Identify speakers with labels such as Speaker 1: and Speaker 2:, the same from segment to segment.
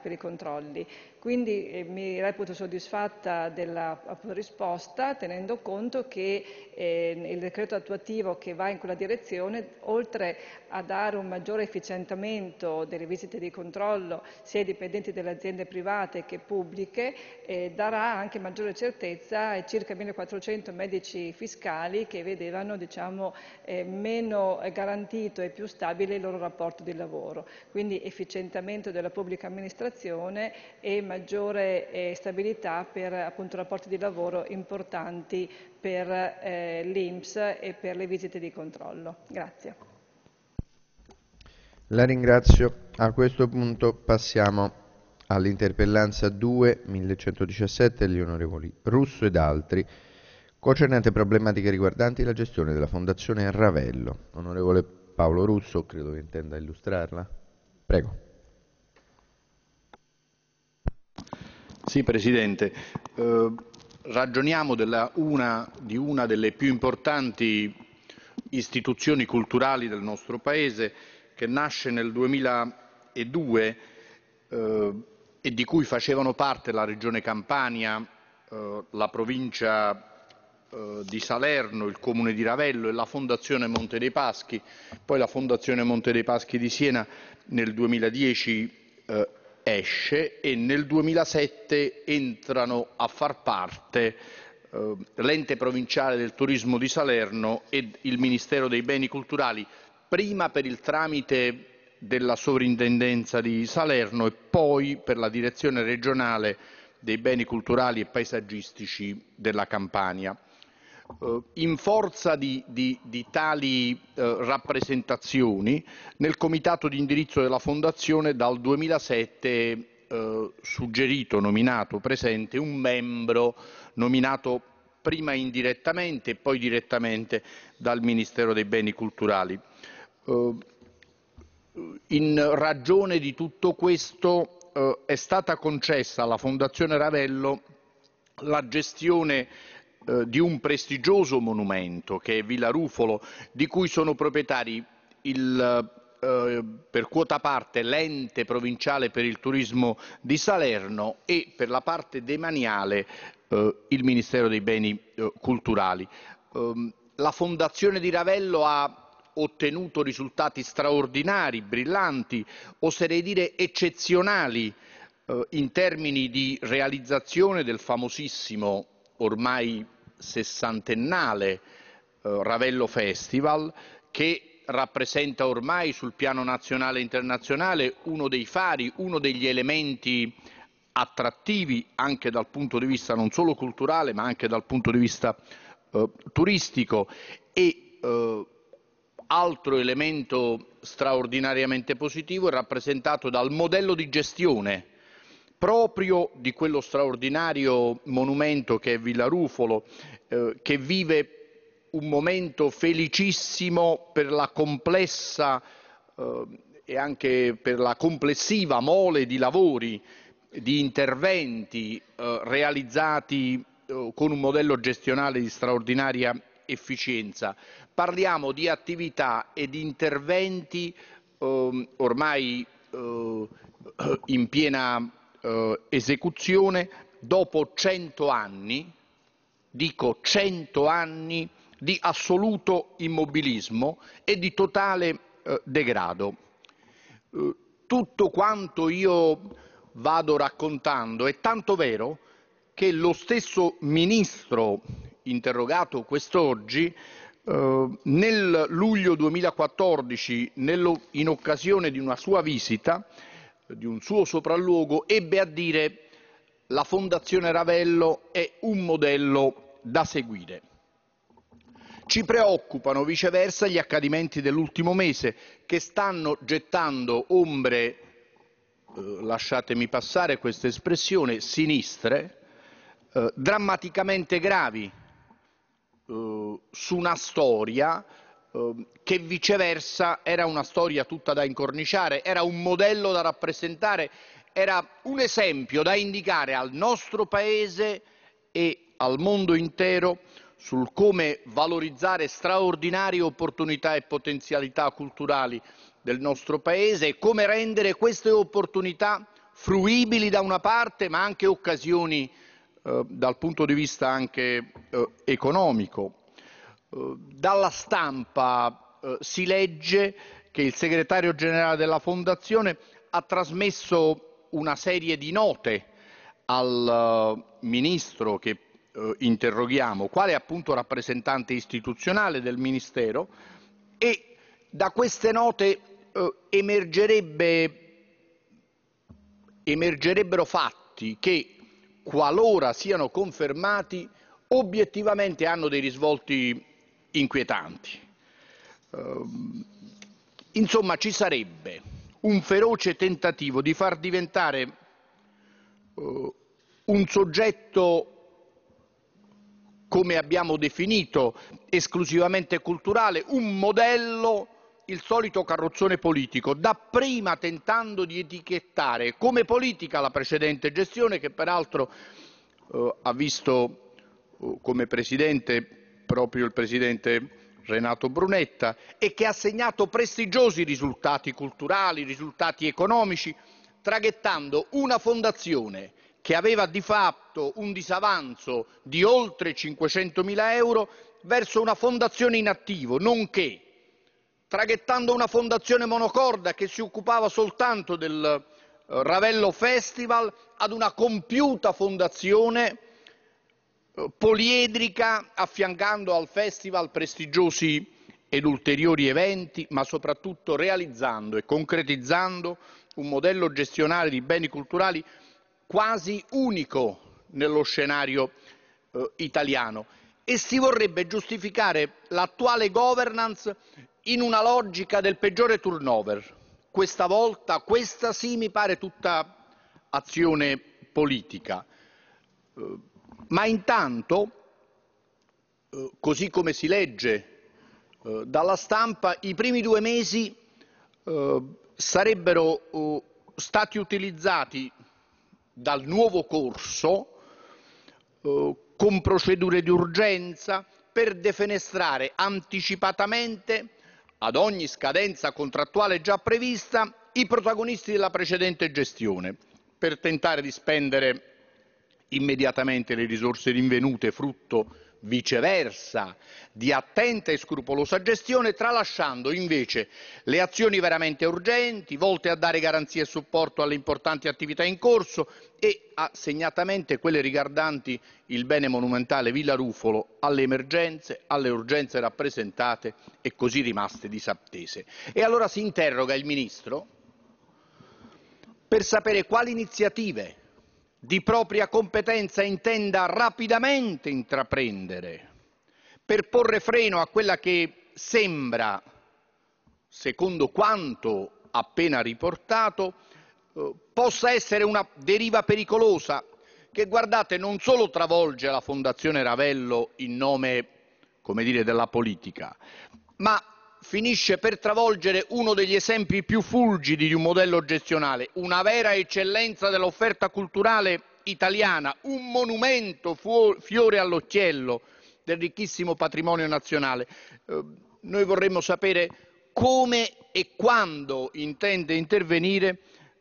Speaker 1: per i controlli. Quindi eh, mi reputo soddisfatta della eh, risposta tenendo conto che eh, il decreto attuativo che va in quella direzione, oltre a dare un maggiore efficientamento delle visite di controllo sia ai dipendenti delle aziende private che pubbliche, eh, darà anche maggiore certezza ai circa 1400 medici fiscali che vedevano diciamo, eh, meno eh, garantito e più stabile il loro rapporto di lavoro. Quindi efficientamento della pubblica amministrazione amministrazione e maggiore eh, stabilità per appunto, rapporti di lavoro importanti per eh, l'INPS e per le visite di controllo. Grazie. La ringrazio. A questo punto passiamo all'interpellanza 2-1117 degli onorevoli Russo ed altri concernente problematiche riguardanti la gestione della Fondazione Ravello. Onorevole Paolo Russo, credo che intenda illustrarla. Prego. Sì, Presidente. Eh, ragioniamo una, di una delle più importanti istituzioni culturali del nostro Paese che nasce nel 2002 eh, e di cui facevano parte la Regione Campania, eh, la provincia eh, di Salerno, il Comune di Ravello e la Fondazione Monte dei Paschi, poi la Fondazione Monte dei Paschi di Siena nel 2010 esce e nel 2007 entrano a far parte eh, l'ente provinciale del turismo di Salerno e il Ministero dei beni culturali, prima per il tramite della sovrintendenza di Salerno e poi per la direzione regionale dei beni culturali e paesaggistici della Campania. Eh, in forza di, di, di tali eh, rappresentazioni, nel comitato di indirizzo della Fondazione dal 2007 eh, suggerito, nominato, presente un membro nominato prima indirettamente e poi direttamente dal Ministero dei Beni Culturali. Eh, in ragione di tutto questo eh, è stata concessa alla Fondazione Ravello la gestione eh, di un prestigioso monumento che è Villa Rufolo, di cui sono proprietari il, eh, per quota parte l'ente provinciale per il turismo di Salerno e per la parte demaniale eh, il Ministero dei Beni eh, Culturali. Ehm, la Fondazione di Ravello ha ottenuto risultati straordinari, brillanti, oserei dire eccezionali eh, in termini di realizzazione del famosissimo ormai sessantennale eh, Ravello Festival che rappresenta ormai sul piano nazionale e internazionale uno dei fari, uno degli elementi attrattivi anche dal punto di vista non solo culturale ma anche dal punto di vista eh, turistico e eh, altro elemento straordinariamente positivo è rappresentato dal modello di gestione proprio di quello straordinario monumento che è Villarufolo, eh, che vive un momento felicissimo per la complessa eh, e anche per la complessiva mole di lavori, di interventi eh, realizzati eh, con un modello gestionale di straordinaria efficienza. Parliamo di attività e di interventi ehm, ormai eh, in piena eh, esecuzione dopo cento anni, dico cento anni di assoluto immobilismo e di totale eh, degrado. Eh, tutto quanto io vado raccontando è tanto vero che lo stesso ministro interrogato quest'oggi Uh, nel luglio 2014, nello, in occasione di una sua visita, di un suo sopralluogo, ebbe a dire la Fondazione Ravello è un modello da seguire. Ci preoccupano viceversa gli accadimenti dell'ultimo mese che stanno gettando ombre, eh, lasciatemi passare questa espressione, sinistre, eh, drammaticamente gravi eh, su una storia Ehm, che viceversa era una storia tutta da incorniciare, era un modello da rappresentare, era un esempio da indicare al nostro Paese e al mondo intero sul come valorizzare straordinarie opportunità e potenzialità culturali del nostro Paese e come rendere queste opportunità fruibili da una parte ma anche occasioni eh, dal punto di vista anche eh, economico eh, dalla stampa eh, si legge che il segretario generale della Fondazione ha trasmesso una serie di note al eh, ministro che interroghiamo, quale appunto rappresentante istituzionale del Ministero, e da queste note emergerebbe emergerebbero fatti che, qualora siano confermati, obiettivamente hanno dei risvolti inquietanti. Ehm, insomma, ci sarebbe un feroce tentativo di far diventare eh, un soggetto come abbiamo definito esclusivamente culturale, un modello, il solito carrozzone politico, dapprima tentando di etichettare come politica la precedente gestione che peraltro eh, ha visto eh, come presidente proprio il presidente Renato Brunetta e che ha segnato prestigiosi risultati culturali, risultati economici, traghettando una fondazione che aveva di fatto un disavanzo di oltre 500.000 euro verso una fondazione in nonché traghettando una fondazione monocorda che si occupava soltanto del eh, Ravello Festival ad una compiuta fondazione poliedrica affiancando al festival prestigiosi ed ulteriori eventi, ma soprattutto realizzando e concretizzando un modello gestionale di beni culturali quasi unico nello scenario eh, italiano e si vorrebbe giustificare l'attuale governance in una logica del peggiore turnover. Questa volta, questa sì mi pare tutta azione politica. Eh, ma intanto, eh, così come si legge eh, dalla stampa, i primi due mesi eh, sarebbero stati utilizzati dal nuovo corso con procedure di urgenza per defenestrare anticipatamente, ad ogni scadenza contrattuale già prevista, i protagonisti della precedente gestione, per tentare di spendere immediatamente le risorse rinvenute, frutto viceversa di attenta e scrupolosa gestione, tralasciando invece le azioni veramente urgenti, volte a dare garanzie e supporto alle importanti attività in corso e a, segnatamente quelle riguardanti il bene monumentale Villa Rufolo, alle emergenze, alle urgenze rappresentate e così rimaste disattese. E allora si interroga il Ministro per sapere quali iniziative di propria competenza intenda rapidamente intraprendere per porre freno a quella che sembra, secondo quanto appena riportato, eh, possa essere una deriva pericolosa che, guardate, non solo travolge la Fondazione Ravello in nome, come dire, della politica, ma finisce per travolgere uno degli esempi più fulgidi di un modello gestionale, una vera eccellenza dell'offerta culturale italiana, un monumento fiore all'occhiello del ricchissimo patrimonio nazionale. Eh, noi vorremmo sapere come e quando intende intervenire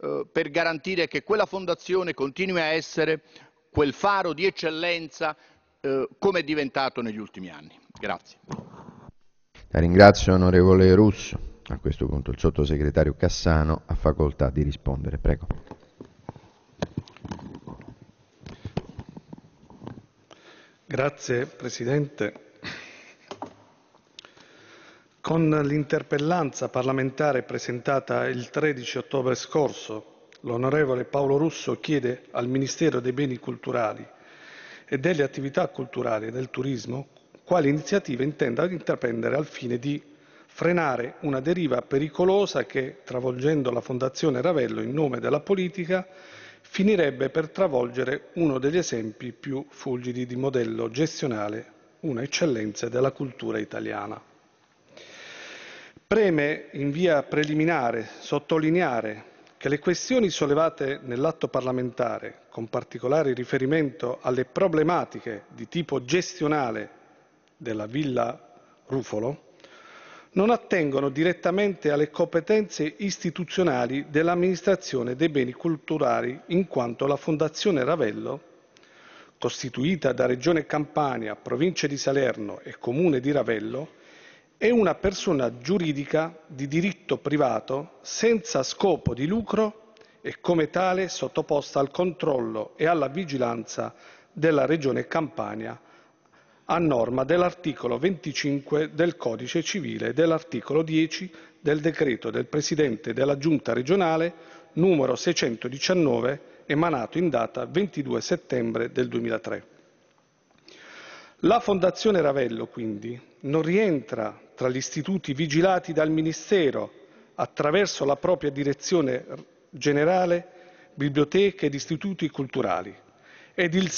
Speaker 1: eh, per garantire che quella fondazione continui a essere quel faro di eccellenza eh, come è diventato negli ultimi anni. Grazie. La ringrazio onorevole Russo. A questo punto il sottosegretario Cassano ha facoltà di rispondere. Prego.
Speaker 2: Grazie Presidente. Con l'interpellanza parlamentare presentata il 13 ottobre scorso, l'onorevole Paolo Russo chiede al Ministero dei Beni Culturali e delle Attività Culturali e del Turismo quali iniziative intenda intraprendere al fine di frenare una deriva pericolosa che, travolgendo la Fondazione Ravello in nome della politica, finirebbe per travolgere uno degli esempi più fulgidi di modello gestionale, una eccellenza della cultura italiana. Preme in via preliminare sottolineare che le questioni sollevate nell'atto parlamentare, con particolare riferimento alle problematiche di tipo gestionale della Villa Rufolo non attengono direttamente alle competenze istituzionali dell'amministrazione dei beni culturali, in quanto la Fondazione Ravello, costituita da Regione Campania, Provincia di Salerno e Comune di Ravello, è una persona giuridica di diritto privato senza scopo di lucro e come tale sottoposta al controllo e alla vigilanza della Regione Campania a norma dell'articolo 25 del Codice civile e dell'articolo 10 del decreto del Presidente della Giunta regionale numero 619 emanato in data 22 settembre del 2003. La Fondazione Ravello, quindi, non rientra tra gli istituti vigilati dal Ministero attraverso la propria direzione generale biblioteche ed istituti culturali ed il